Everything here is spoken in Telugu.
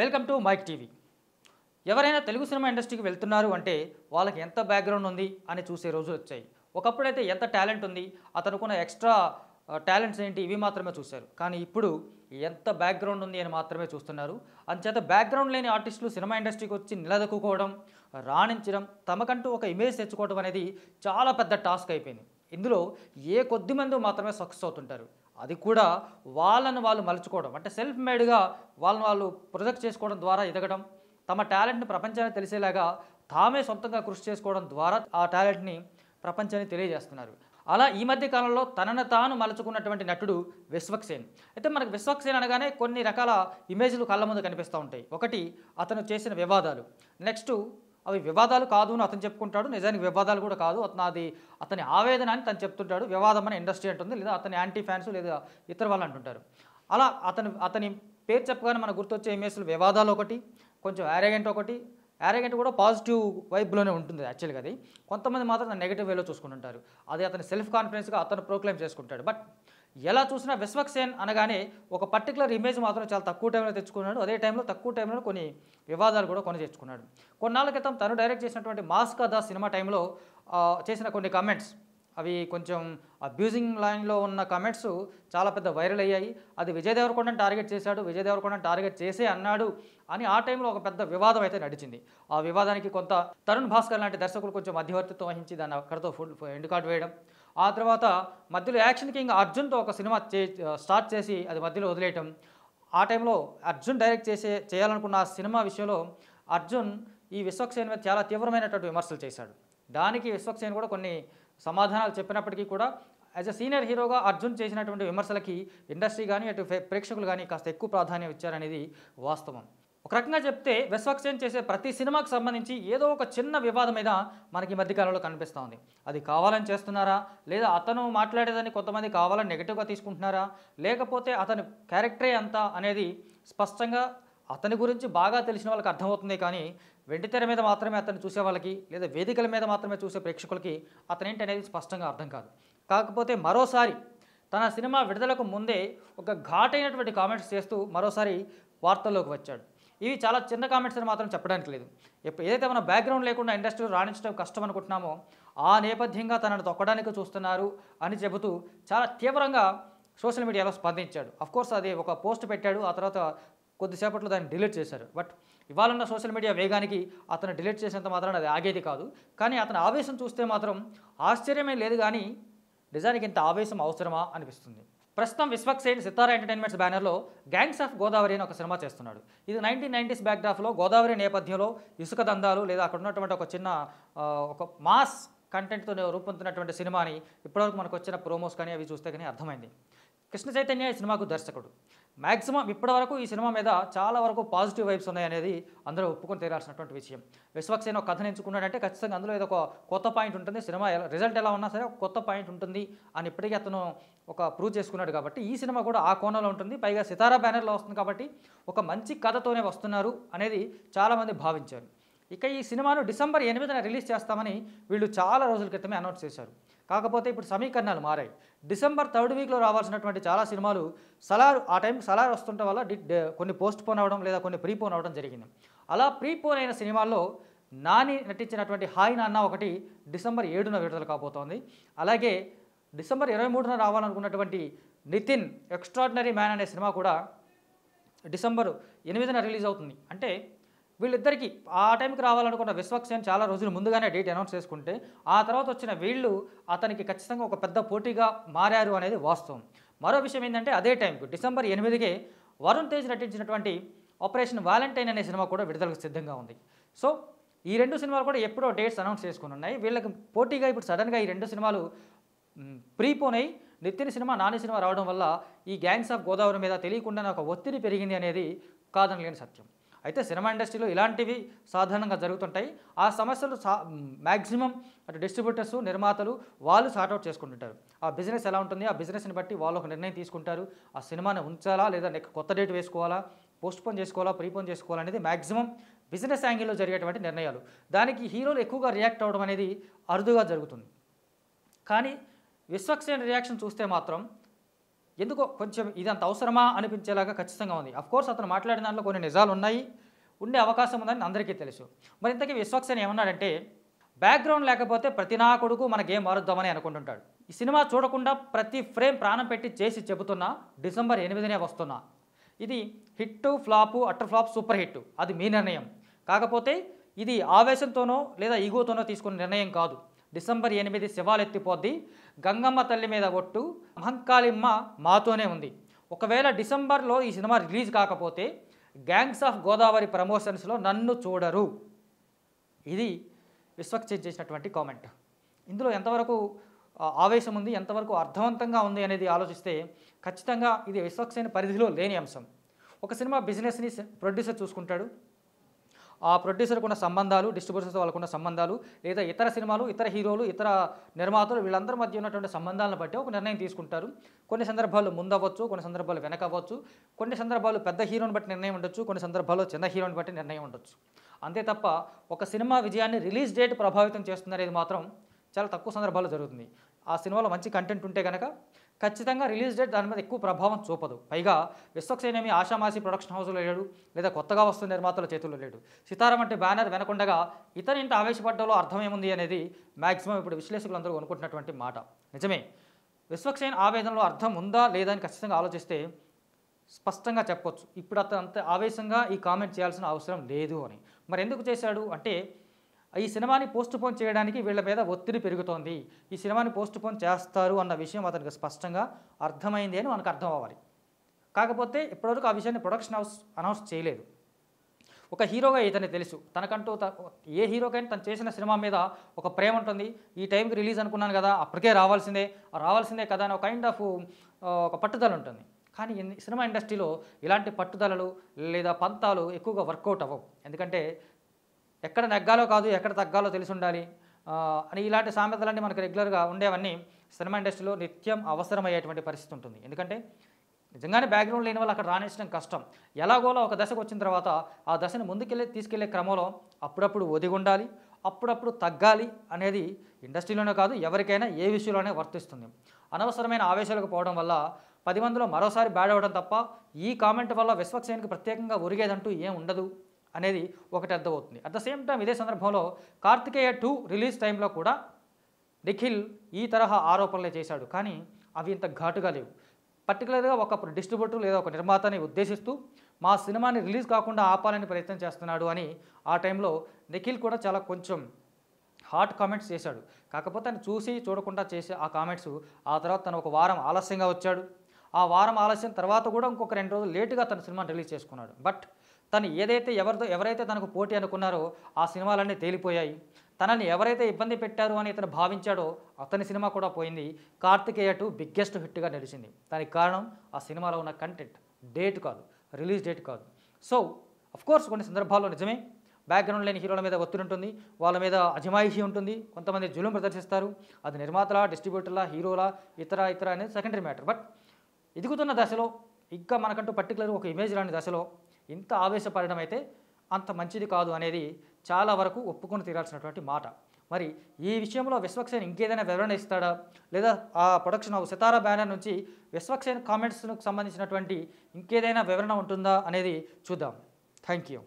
వెల్కమ్ టు మైక్ టీవీ ఎవరైనా తెలుగు సినిమా ఇండస్ట్రీకి వెళ్తున్నారు అంటే వాళ్ళకి ఎంత బ్యాక్గ్రౌండ్ ఉంది అని చూసే రోజులు వచ్చాయి ఒకప్పుడైతే ఎంత టాలెంట్ ఉంది అతనుకున్న ఎక్స్ట్రా టాలెంట్స్ ఏంటి ఇవి మాత్రమే చూశారు కానీ ఇప్పుడు ఎంత బ్యాక్గ్రౌండ్ ఉంది అని మాత్రమే చూస్తున్నారు అంచేత బ్యాక్గ్రౌండ్ లేని ఆర్టిస్టులు సినిమా ఇండస్ట్రీకి వచ్చి నిలదొక్కుకోవడం రాణించడం తమకంటూ ఒక ఇమేజ్ తెచ్చుకోవడం అనేది చాలా పెద్ద టాస్క్ అయిపోయింది ఇందులో ఏ కొద్ది మంది మాత్రమే సక్సెస్ అవుతుంటారు అది కూడా వాళ్ళను వాళ్ళు మలుచుకోవడం అంటే సెల్ఫ్ మేడ్గా వాళ్ళని వాళ్ళు ప్రొజెక్ట్ చేసుకోవడం ద్వారా ఎదగడం తమ టాలెంట్ని ప్రపంచాన్ని తెలిసేలాగా తామే సొంతంగా కృషి చేసుకోవడం ద్వారా ఆ టాలెంట్ని ప్రపంచానికి తెలియజేస్తున్నారు అలా ఈ మధ్య కాలంలో తనను తాను మలుచుకున్నటువంటి నటుడు సేన్ అయితే మనకు సేన్ అనగానే కొన్ని రకాల ఇమేజ్లు కళ్ళ ముందు కనిపిస్తూ ఉంటాయి ఒకటి అతను చేసిన వివాదాలు నెక్స్ట్ అవి వివాదాలు కాదు అని అతను చెప్పుకుంటాడు నిజానికి వివాదాలు కూడా కాదు అతను అది అతని ఆవేదన అని తను చెప్తుంటాడు వివాదం అనే ఇండస్ట్రీ అంటుంది లేదా అతని యాంటీ ఫ్యాన్స్ లేదా ఇతర వాళ్ళు అంటుంటారు అలా అతను అతని పేరు చెప్పగానే మనకు గుర్తొచ్చే ఎంఎస్లు వివాదాలు ఒకటి కొంచెం యారగెంట్ ఒకటి యారగెంట్ కూడా పాజిటివ్ వైబ్లోనే ఉంటుంది యాక్చువల్గా అది కొంతమంది మాత్రం నెగిటివ్ వేలో చూసుకుంటుంటారు అది అతని సెల్ఫ్ కాన్ఫిడెన్స్గా అతను ప్రోక్లైమ్ చేసుకుంటాడు బట్ ఎలా చూసినా విశ్వక్ సేన్ అనగానే ఒక పర్టికులర్ ఇమేజ్ మాత్రం చాలా తక్కువ టైంలో తెచ్చుకున్నాడు అదే టైంలో తక్కువ టైంలో కొన్ని వివాదాలు కూడా కొని తెచ్చుకున్నాడు కొన్నాళ్ళ క్రితం తను డైరెక్ట్ చేసినటువంటి మాస్కా దా సినిమా టైంలో చేసిన కొన్ని కమెంట్స్ అవి కొంచెం అబ్యూజింగ్ లైన్లో ఉన్న కమెంట్స్ చాలా పెద్ద వైరల్ అయ్యాయి అది విజయ్ దేవరకొండ టార్గెట్ చేశాడు విజయ్ దేవరకొండ టార్గెట్ చేసే అన్నాడు అని ఆ టైంలో ఒక పెద్ద వివాదం అయితే నడిచింది ఆ వివాదానికి కొంత తరుణ్ భాస్కర్ లాంటి దర్శకులు కొంచెం మధ్యవర్తిత్వం వహించి దాన్ని అక్కడితో ఫుల్ ఎండ్ కార్డ్ వేయడం ఆ తర్వాత మధ్యలో యాక్షన్ కింగ్ అర్జున్తో ఒక సినిమా స్టార్ట్ చేసి అది మధ్యలో వదిలేయటం ఆ టైంలో అర్జున్ డైరెక్ట్ చేసే చేయాలనుకున్న ఆ సినిమా విషయంలో అర్జున్ ఈ విశ్వక్సేన్ మీద చాలా తీవ్రమైనటువంటి విమర్శలు చేశాడు దానికి విశ్వక్సేన్ కూడా కొన్ని సమాధానాలు చెప్పినప్పటికీ కూడా యాజ్ అ సీనియర్ హీరోగా అర్జున్ చేసినటువంటి విమర్శలకి ఇండస్ట్రీ కానీ అటు ప్రేక్షకులు కానీ కాస్త ఎక్కువ ప్రాధాన్యం ఇచ్చారనేది వాస్తవం ఒక రకంగా చెప్తే వెస్వాక్సేన్ చేసే ప్రతి సినిమాకు సంబంధించి ఏదో ఒక చిన్న వివాదం మీద మనకి ఈ మధ్యకాలంలో కనిపిస్తూ ఉంది అది కావాలని చేస్తున్నారా లేదా అతను మాట్లాడేదని కొంతమంది కావాలని నెగిటివ్గా తీసుకుంటున్నారా లేకపోతే అతని క్యారెక్టరే ఎంత అనేది స్పష్టంగా అతని గురించి బాగా తెలిసిన వాళ్ళకి అర్థమవుతుంది కానీ వెండితెర మీద మాత్రమే అతను చూసే వాళ్ళకి లేదా వేదికల మీద మాత్రమే చూసే ప్రేక్షకులకి అతనేంటి అనేది స్పష్టంగా అర్థం కాదు కాకపోతే మరోసారి తన సినిమా విడుదలకు ముందే ఒక ఘాటైనటువంటి కామెంట్స్ చేస్తూ మరోసారి వార్తల్లోకి వచ్చాడు ఇవి చాలా చిన్న కామెంట్స్ అని మాత్రం చెప్పడానికి లేదు ఏదైతే మన బ్యాక్గ్రౌండ్ లేకుండా ఇండస్ట్రీలో రాణించడం కష్టం అనుకుంటున్నామో ఆ నేపథ్యంగా తనను తొక్కడానికి చూస్తున్నారు అని చెబుతూ చాలా తీవ్రంగా సోషల్ మీడియాలో స్పందించాడు అఫ్కోర్స్ అది ఒక పోస్ట్ పెట్టాడు ఆ తర్వాత కొద్దిసేపట్లో దాన్ని డిలీట్ చేశారు బట్ ఇవాళన్న సోషల్ మీడియా వేగానికి అతను డిలీట్ చేసినంత మాత్రం అది ఆగేది కాదు కానీ అతని ఆవేశం చూస్తే మాత్రం ఆశ్చర్యమే లేదు కానీ నిజానికి ఇంత ఆవేశం అవసరమా అనిపిస్తుంది ప్రస్తుతం విశ్వక్సేన్ సితారా ఎంటర్టైన్మెంట్స్ బ్యానర్లో గ్యాంగ్స్ ఆఫ్ గోదావరి అని ఒక సినిమా చేస్తున్నాడు ఇది నైన్టీన్ నైంటీస్ బ్యాక్డ్రాఫ్లో గోదావరి నేపథ్యంలో ఇసుక దందాలు లేదా అక్కడ ఉన్నటువంటి ఒక చిన్న ఒక మాస్ కంటెంట్తో రూపొందుతున్నటువంటి సినిమాని ఇప్పటివరకు మనకు వచ్చిన ప్రోమోస్ కానీ అవి చూస్తే కానీ అర్థమైంది కృష్ణ చైతన్య ఈ సినిమాకు దర్శకుడు మ్యాక్సిమం ఇప్పటి వరకు ఈ సినిమా మీద చాలా వరకు పాజిటివ్ వైబ్స్ ఉన్నాయనేది అందరూ ఒప్పుకొని తీరాల్సినటువంటి విషయం విశ్వక్సేన కథను ఎంచుకున్నాడంటే ఖచ్చితంగా అందులో ఏదో ఒక కొత్త పాయింట్ ఉంటుంది సినిమా రిజల్ట్ ఎలా ఉన్నా సరే ఒక కొత్త పాయింట్ ఉంటుంది అని ఇప్పటికీ అతను ఒక ప్రూవ్ చేసుకున్నాడు కాబట్టి ఈ సినిమా కూడా ఆ కోణంలో ఉంటుంది పైగా సితారా బ్యానర్లో వస్తుంది కాబట్టి ఒక మంచి కథతోనే వస్తున్నారు అనేది చాలామంది భావించారు ఇక ఈ సినిమాను డిసెంబర్ ఎనిమిదిన రిలీజ్ చేస్తామని వీళ్ళు చాలా రోజుల క్రితమే అనౌన్స్ చేశారు కాకపోతే ఇప్పుడు సమీకరణాలు మారాయి డిసెంబర్ థర్డ్ వీక్లో రావాల్సినటువంటి చాలా సినిమాలు సలార్ ఆ టైం సలార్ వస్తుండటం వల్ల కొన్ని పోస్ట్ పోన్ అవడం లేదా కొన్ని ప్రీపోన్ అవ్వడం జరిగింది అలా ప్రీ పోన్ అయిన సినిమాల్లో నాని నటించినటువంటి హాయ్ నాన్న ఒకటి డిసెంబర్ ఏడున విడుదల కాబోతోంది అలాగే డిసెంబర్ ఇరవై మూడున రావాలనుకున్నటువంటి నితిన్ ఎక్స్ట్రాడినరీ మ్యాన్ అనే సినిమా కూడా డిసెంబర్ ఎనిమిదిన రిలీజ్ అవుతుంది అంటే వీళ్ళిద్దరికీ ఆ టైంకి రావాలనుకున్న విశ్వక్సేన్ చాలా రోజులు ముందుగానే డేట్ అనౌన్స్ చేసుకుంటే ఆ తర్వాత వచ్చిన వీళ్ళు అతనికి ఖచ్చితంగా ఒక పెద్ద పోటీగా మారారు అనేది వాస్తవం మరో విషయం ఏంటంటే అదే టైంకు డిసెంబర్ ఎనిమిదికే వరుణ్ తేజ్ నటించినటువంటి ఆపరేషన్ వాలంటైన్ అనే సినిమా కూడా విడుదలకు సిద్ధంగా ఉంది సో ఈ రెండు సినిమాలు కూడా ఎప్పుడో డేట్స్ అనౌన్స్ చేసుకుని ఉన్నాయి వీళ్ళకి పోటీగా ఇప్పుడు సడన్గా ఈ రెండు సినిమాలు ప్రీపోనై నిత్యని సినిమా నాని సినిమా రావడం వల్ల ఈ గ్యాంగ్స్ ఆఫ్ గోదావరి మీద తెలియకుండానే ఒక ఒత్తిడి పెరిగింది అనేది కాదనలేని సత్యం అయితే సినిమా ఇండస్ట్రీలో ఇలాంటివి సాధారణంగా జరుగుతుంటాయి ఆ సమస్యలు సా మ్యాక్సిమం అటు డిస్ట్రిబ్యూటర్స్ నిర్మాతలు వాళ్ళు సార్ట్అవుట్ చేసుకుంటుంటారు ఆ బిజినెస్ ఎలా ఉంటుంది ఆ బిజినెస్ని బట్టి వాళ్ళు ఒక నిర్ణయం తీసుకుంటారు ఆ సినిమాని ఉంచాలా లేదా కొత్త డేట్ వేసుకోవాలా పోస్ట్పోన్ చేసుకోవాలా ప్రీపోన్ చేసుకోవాలా అనేది మ్యాక్సిమం బిజినెస్ యాంగిల్లో జరిగేటువంటి నిర్ణయాలు దానికి హీరోలు ఎక్కువగా రియాక్ట్ అవ్వడం అనేది అరుదుగా జరుగుతుంది కానీ విశ్వక్సేన్ రియాక్షన్ చూస్తే మాత్రం ఎందుకో కొంచెం ఇది అంత అవసరమా అనిపించేలాగా ఖచ్చితంగా ఉంది కోర్స్ అతను మాట్లాడిన దాంట్లో కొన్ని నిజాలు ఉన్నాయి ఉండే అవకాశం ఉందని అందరికీ తెలుసు మరి ఇంతకీ విశ్వక్సేన్ ఏమన్నాడంటే బ్యాక్గ్రౌండ్ లేకపోతే ప్రతి నా కొడుకు మన గేమ్ మారుద్దామని అనుకుంటుంటాడు ఈ సినిమా చూడకుండా ప్రతి ఫ్రేమ్ ప్రాణం పెట్టి చేసి చెబుతున్నా డిసెంబర్ ఎనిమిదినే వస్తున్నా ఇది hit flop utter flop super hit అది మీ నిర్ణయం కాకపోతే ఇది ఆవేశంతోనో లేదా ఈగోతోనో తీసుకున్న నిర్ణయం కాదు డిసెంబర్ ఎనిమిది శివాలెత్తిపోద్ది గంగమ్మ తల్లి మీద ఒట్టు మహంకాళిమ్మ మాతోనే ఉంది ఒకవేళ డిసెంబర్లో ఈ సినిమా రిలీజ్ కాకపోతే గ్యాంగ్స్ ఆఫ్ గోదావరి ప్రమోషన్స్లో నన్ను చూడరు ఇది విశ్వక్ష చేసినటువంటి కామెంట్ ఇందులో ఎంతవరకు ఆవేశం ఉంది ఎంతవరకు అర్థవంతంగా ఉంది అనేది ఆలోచిస్తే ఖచ్చితంగా ఇది విశ్వక్సేన పరిధిలో లేని అంశం ఒక సినిమా బిజినెస్ని ప్రొడ్యూసర్ చూసుకుంటాడు ఆ ప్రొడ్యూసర్కు ఉన్న సంబంధాలు డిస్ట్రిబ్యూషన్స్ వాళ్ళకున్న సంబంధాలు లేదా ఇతర సినిమాలు ఇతర హీరోలు ఇతర నిర్మాతలు వీళ్ళందరి మధ్య ఉన్నటువంటి సంబంధాలను బట్టి ఒక నిర్ణయం తీసుకుంటారు కొన్ని సందర్భాలు ముందవ్వచ్చు కొన్ని సందర్భాలు వెనకవ్వచ్చు కొన్ని సందర్భాలు పెద్ద హీరోని బట్టి నిర్ణయం ఉండొచ్చు కొన్ని సందర్భాల్లో చిన్న హీరోని బట్టి నిర్ణయం ఉండొచ్చు అంతే తప్ప ఒక సినిమా విజయాన్ని రిలీజ్ డేట్ ప్రభావితం చేస్తుంది మాత్రం చాలా తక్కువ సందర్భాల్లో జరుగుతుంది ఆ సినిమాలో మంచి కంటెంట్ ఉంటే కనుక ఖచ్చితంగా రిలీజ్ డేట్ దాని మీద ఎక్కువ ప్రభావం చూపదు పైగా విశ్వక్సేనేమి ఆషామాసి ప్రొడక్షన్ హౌస్లో లేడు లేదా కొత్తగా వస్తున్న నిర్మాతల చేతుల్లో లేడు సితారం అంటే బ్యానర్ వెనకుండగా ఇతని ఇంటి ఆవేశపడ్డలో అర్థమేముంది అనేది మ్యాక్సిమం ఇప్పుడు విశ్లేషకులందరూ అనుకుంటున్నటువంటి మాట నిజమే విశ్వక్సేన్ ఆవేదనలో అర్థం ఉందా లేదా అని ఖచ్చితంగా ఆలోచిస్తే స్పష్టంగా చెప్పొచ్చు ఇప్పుడు అతను అంత ఆవేశంగా ఈ కామెంట్ చేయాల్సిన అవసరం లేదు అని మరి ఎందుకు చేశాడు అంటే ఈ సినిమాని పోస్ట్ పోన్ చేయడానికి వీళ్ళ మీద ఒత్తిడి పెరుగుతోంది ఈ సినిమాని పోస్ట్ పోన్ చేస్తారు అన్న విషయం అతనికి స్పష్టంగా అర్థమైంది అని మనకు అర్థం అవ్వాలి కాకపోతే ఇప్పటివరకు ఆ విషయాన్ని ప్రొడక్షన్ హౌస్ అనౌన్స్ చేయలేదు ఒక హీరోగా ఇతని తెలుసు తనకంటూ ఏ హీరోకైనా తను చేసిన సినిమా మీద ఒక ప్రేమ ఉంటుంది ఈ టైంకి రిలీజ్ అనుకున్నాను కదా అప్పటికే రావాల్సిందే రావాల్సిందే కదా అని ఒక కైండ్ ఆఫ్ ఒక పట్టుదల ఉంటుంది కానీ సినిమా ఇండస్ట్రీలో ఇలాంటి పట్టుదలలు లేదా పంతాలు ఎక్కువగా వర్కౌట్ అవ్వవు ఎందుకంటే ఎక్కడ నెగ్గాలో కాదు ఎక్కడ తగ్గాలో తెలిసి ఉండాలి అని ఇలాంటి సామెతలన్నీ మనకు రెగ్యులర్గా ఉండేవన్నీ సినిమా ఇండస్ట్రీలో నిత్యం అవసరమయ్యేటువంటి పరిస్థితి ఉంటుంది ఎందుకంటే నిజంగానే బ్యాక్గ్రౌండ్ లేని వాళ్ళు అక్కడ రాణించడం కష్టం ఎలాగోలో ఒక దశకు వచ్చిన తర్వాత ఆ దశను ముందుకెళ్ళి తీసుకెళ్లే క్రమంలో అప్పుడప్పుడు ఒదిగి ఉండాలి అప్పుడప్పుడు తగ్గాలి అనేది ఇండస్ట్రీలోనే కాదు ఎవరికైనా ఏ విషయంలోనే వర్తిస్తుంది అనవసరమైన ఆవేశాలకు పోవడం వల్ల పది మందిలో మరోసారి బ్యాడ్ అవ్వడం తప్ప ఈ కామెంట్ వల్ల విశ్వక్సేన్కి ప్రత్యేకంగా ఒరిగేదంటూ ఏం ఉండదు అనేది ఒకటి అర్థమవుతుంది అట్ ద సేమ్ టైం ఇదే సందర్భంలో కార్తికేయ టూ రిలీజ్ టైంలో కూడా నిఖిల్ ఈ తరహా ఆరోపణలే చేశాడు కానీ అవి ఇంత ఘాటుగా లేవు పర్టికులర్గా ఒక డిస్ట్రిబ్యూటర్ లేదా ఒక నిర్మాతని ఉద్దేశిస్తూ మా సినిమాని రిలీజ్ కాకుండా ఆపాలని ప్రయత్నం చేస్తున్నాడు అని ఆ టైంలో నిఖిల్ కూడా చాలా కొంచెం హాట్ కామెంట్స్ చేశాడు కాకపోతే ఆయన చూసి చూడకుండా చేసే ఆ కామెంట్స్ ఆ తర్వాత తను ఒక వారం ఆలస్యంగా వచ్చాడు ఆ వారం ఆలస్యం తర్వాత కూడా ఇంకొక రెండు రోజులు లేటుగా తన సినిమాని రిలీజ్ చేసుకున్నాడు బట్ తను ఏదైతే ఎవరితో ఎవరైతే తనకు పోటీ అనుకున్నారో ఆ సినిమాలన్నీ తేలిపోయాయి తనని ఎవరైతే ఇబ్బంది పెట్టారు అని ఇతను భావించాడో అతని సినిమా కూడా పోయింది కార్తికేయ టూ బిగ్గెస్ట్ హిట్గా నిలిచింది దానికి కారణం ఆ సినిమాలో ఉన్న కంటెంట్ డేట్ కాదు రిలీజ్ డేట్ కాదు సో కోర్స్ కొన్ని సందర్భాల్లో నిజమే బ్యాక్గ్రౌండ్ లేని హీరోల మీద ఒత్తిడి ఉంటుంది వాళ్ళ మీద అజమాయిషి ఉంటుంది కొంతమంది జులుం ప్రదర్శిస్తారు అది నిర్మాతల డిస్ట్రిబ్యూటర్ల హీరోల ఇతర ఇతర అనేది సెకండరీ మ్యాటర్ బట్ ఎదుగుతున్న దశలో ఇంకా మనకంటూ పర్టికులర్ ఒక ఇమేజ్ రాని దశలో ఇంత ఆవేశపడడం అయితే అంత మంచిది కాదు అనేది చాలా వరకు ఒప్పుకొని తీరాల్సినటువంటి మాట మరి ఈ విషయంలో విశ్వక్సేన్ ఇంకేదైనా వివరణ ఇస్తాడా లేదా ఆ ప్రొడక్షన్ ఆఫ్ సితారా బ్యానర్ నుంచి విశ్వక్సేన్ కామెంట్స్కు సంబంధించినటువంటి ఇంకేదైనా వివరణ ఉంటుందా అనేది చూద్దాం థ్యాంక్ యూ